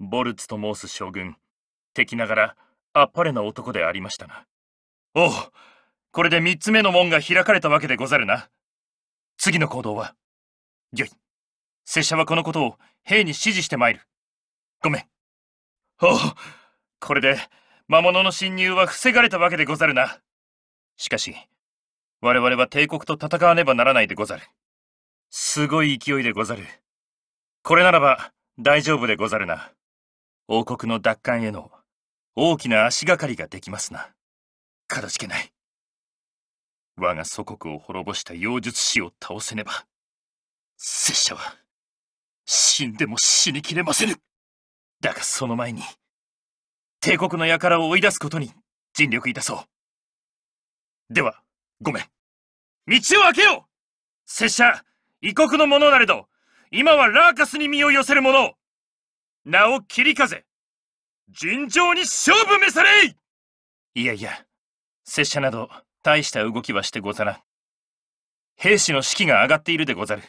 ボルツと申す将軍敵ながらあっぱれな男でありましたなおおこれで三つ目の門が開かれたわけでござるな次の行動はよい拙者はこのことを兵に指示して参るごめんおおこれで魔物の侵入は防がれたわけでござるなしかし我々は帝国と戦わねばならないでござるすごい勢いでござるこれならば大丈夫でござるな。王国の奪還への大きな足がかりができますな。かたじけない。我が祖国を滅ぼした妖術師を倒せねば、拙者は死んでも死にきれませぬ。だがその前に、帝国の輩を追い出すことに尽力いたそう。では、ごめん。道を開けよ拙者、異国の者なれど、今はラーカスに身を寄せる者名を切り風尋常に勝負めされいいやいや拙者など大した動きはしてござらん兵士の士気が上がっているでござる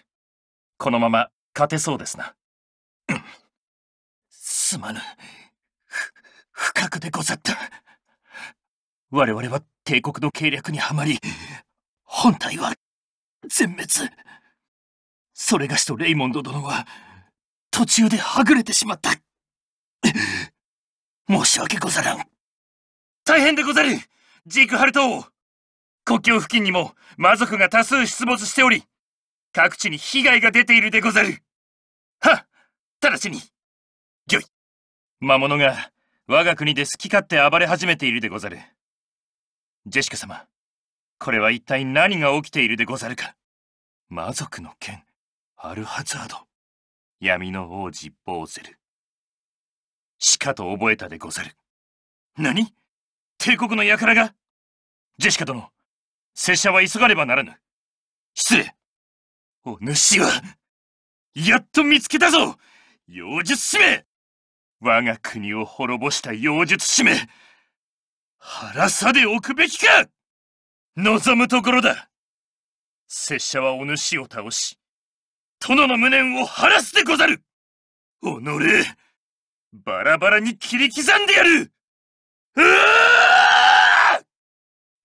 このまま勝てそうですな すまぬ不覚でござった我々は帝国の計略にはまり本体は全滅それがしとレイモンド殿は途中ではぐれてしまった。申し訳ござらん。大変でござるジークハルト国境付近にも魔族が多数出没しており、各地に被害が出ているでござるはっ直ちによい魔物が我が国で好き勝手暴れ始めているでござる。ジェシカ様、これは一体何が起きているでござるか魔族の剣、アルハザード。闇の王子ボーゼル。しかと覚えたでござる。何帝国の輩がジェシカ殿、拙者は急がねばならぬ。失礼。お主は、やっと見つけたぞ妖術師命我が国を滅ぼした妖術師命腹さでおくべきか望むところだ拙者はお主を倒し、殿の無念を晴らすでござる己バラバラに切り刻んでやるう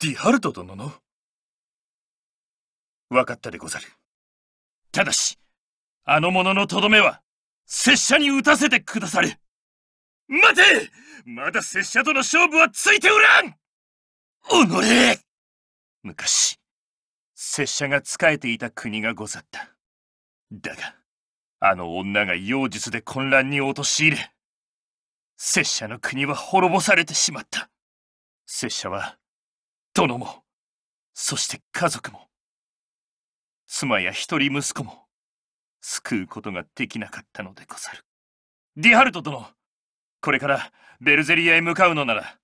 ディハルト殿の分かったでござる。ただし、あの者のとどめは、拙者に打たせてくだされ。待てまだ拙者との勝負はついておらんおのれ昔、拙者が仕えていた国がござった。だが、あの女が妖術で混乱に陥れ、拙者の国は滅ぼされてしまった。拙者は、殿も、そして家族も、妻や一人息子も、救うことができなかったのでござる。ディハルト殿、これからベルゼリアへ向かうのなら、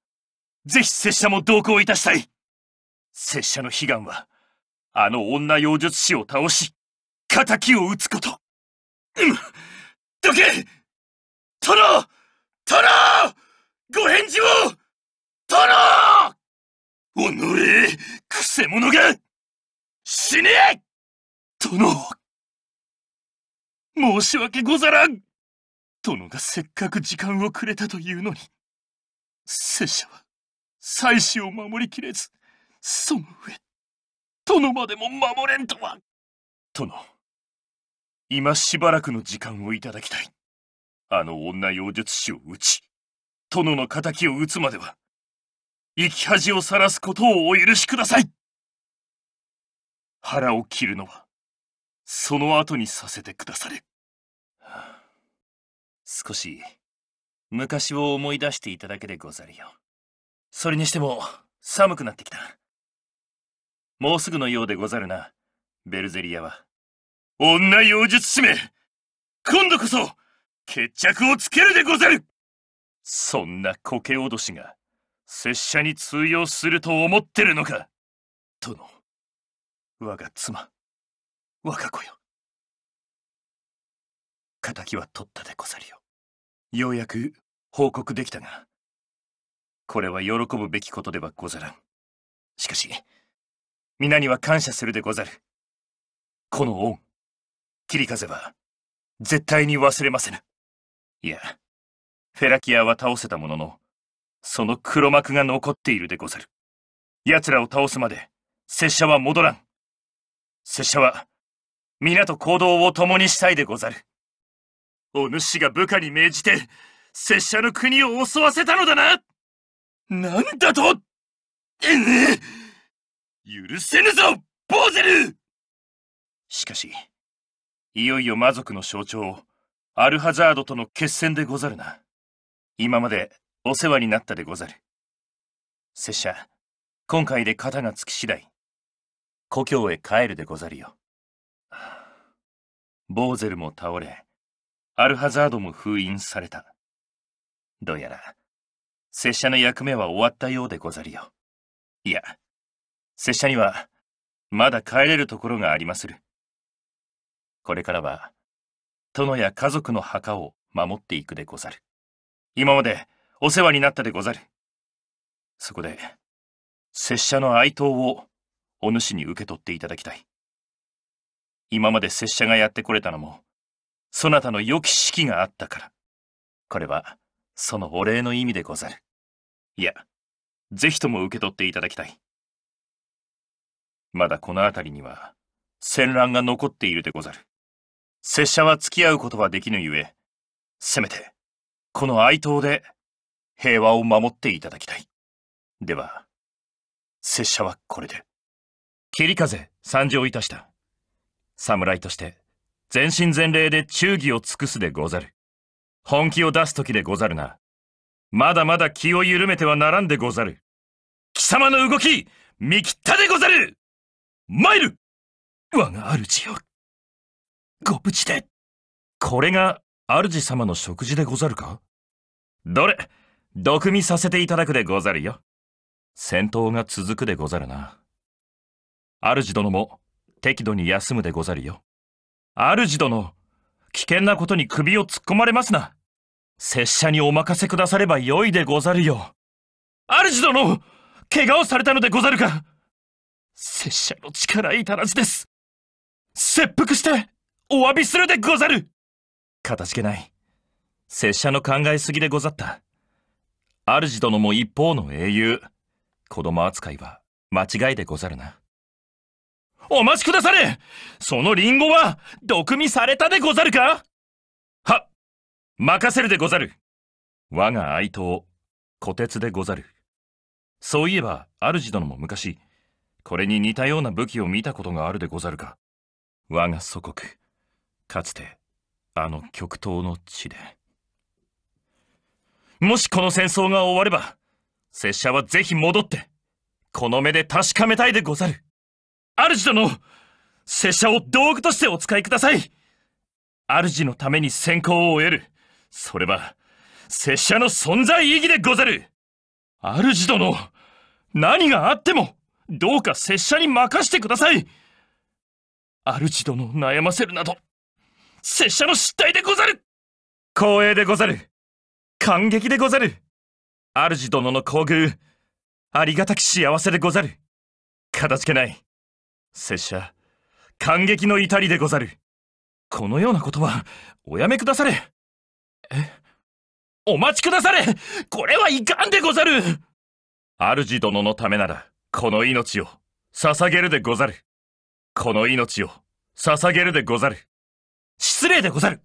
ぜひ拙者も同行いたしたい拙者の悲願は、あの女妖術師を倒し、仇を討つこと。うん、どけ殿殿ご返事を殿己くせ者が死ね殿申し訳ござらん殿がせっかく時間をくれたというのに拙者は妻子を守りきれずその上殿までも守れんとは殿今しばらくの時間をいただきたい。あの女妖術師を討ち、殿の仇を討つまでは、生き恥をさらすことをお許しください腹を切るのは、その後にさせてくだされ。はあ、少し、昔を思い出していただけでござるよ。それにしても、寒くなってきた。もうすぐのようでござるな、ベルゼリアは。女妖術師め今度こそ決着をつけるでござるそんな苔脅しが拙者に通用すると思ってるのか殿我が妻我が子よ敵は取ったでござるよようやく報告できたがこれは喜ぶべきことではござらんしかし皆には感謝するでござるこの恩切り風は、絶対に忘れませぬ。いや、フェラキアは倒せたものの、その黒幕が残っているでござる。奴らを倒すまで、拙者は戻らん。拙者は、皆と行動を共にしたいでござる。お主が部下に命じて、拙者の国を襲わせたのだななんだとえね許せぬぞ、ボーゼルしかし、いよいよ魔族の象徴アルハザードとの決戦でござるな今までお世話になったでござる拙者今回で肩がつき次第故郷へ帰るでござるよボーゼルも倒れアルハザードも封印されたどうやら拙者の役目は終わったようでござるよいや拙者にはまだ帰れるところがありまするこれからは殿や家族の墓を守っていくでござる今までお世話になったでござるそこで拙者の哀悼をお主に受け取っていただきたい今まで拙者がやってこれたのもそなたの良き指揮があったからこれはそのお礼の意味でござるいやぜひとも受け取っていただきたいまだこの辺りには戦乱が残っているでござる拙者は付き合うことはできぬゆえ、せめて、この哀悼で平和を守っていただきたい。では、拙者はこれで。霧風、参上いたした。侍として、全身全霊で忠義を尽くすでござる。本気を出す時でござるな。まだまだ気を緩めてはならんでござる。貴様の動き、見切ったでござる参る我が主よご無事で。これが主様の食事でござるかどれ、毒味させていただくでござるよ。戦闘が続くでござるな。主殿も適度に休むでござるよ。主殿、危険なことに首を突っ込まれますな。拙者にお任せくださればよいでござるよ。主殿、怪我をされたのでござるか拙者の力至らずです。切腹してお詫びするでござるかたじけない。拙者の考えすぎでござった。主殿も一方の英雄。子供扱いは間違いでござるな。お待ちくだされそのリンゴは毒味されたでござるかは任せるでござる我が愛悼虎鉄でござる。そういえば、主殿も昔、これに似たような武器を見たことがあるでござるか。我が祖国、かつてあの極東の地でもしこの戦争が終われば拙者はぜひ戻ってこの目で確かめたいでござる主殿拙者を道具としてお使いください主のために先行を終えるそれは拙者の存在意義でござる主殿何があってもどうか拙者に任してください主殿を悩ませるなど拙者の失態でござる光栄でござる感激でござる主殿の厚遇ありがたき幸せでござるかたつけない拙者感激の至りでござるこのようなことはおやめくだされえお待ちくだされこれはいかんでござる主殿のためならこの命を捧げるでござるこの命を捧げるでござる失礼でござる